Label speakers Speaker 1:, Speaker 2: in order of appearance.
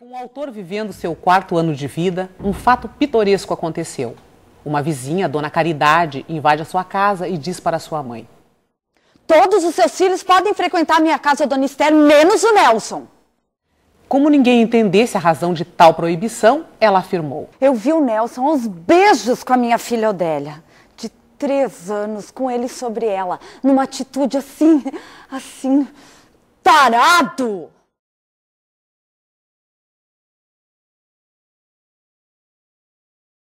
Speaker 1: Com o autor vivendo seu quarto
Speaker 2: ano de vida, um fato pitoresco aconteceu. Uma vizinha, dona Caridade, invade a sua casa e diz para sua mãe: Todos os seus filhos podem frequentar minha casa, dona Esther, menos o Nelson. Como ninguém entendesse a razão de tal proibição, ela afirmou:
Speaker 3: Eu vi o Nelson aos beijos com a minha filha Odélia de três anos com ele sobre ela, numa atitude assim, assim,
Speaker 4: tarado!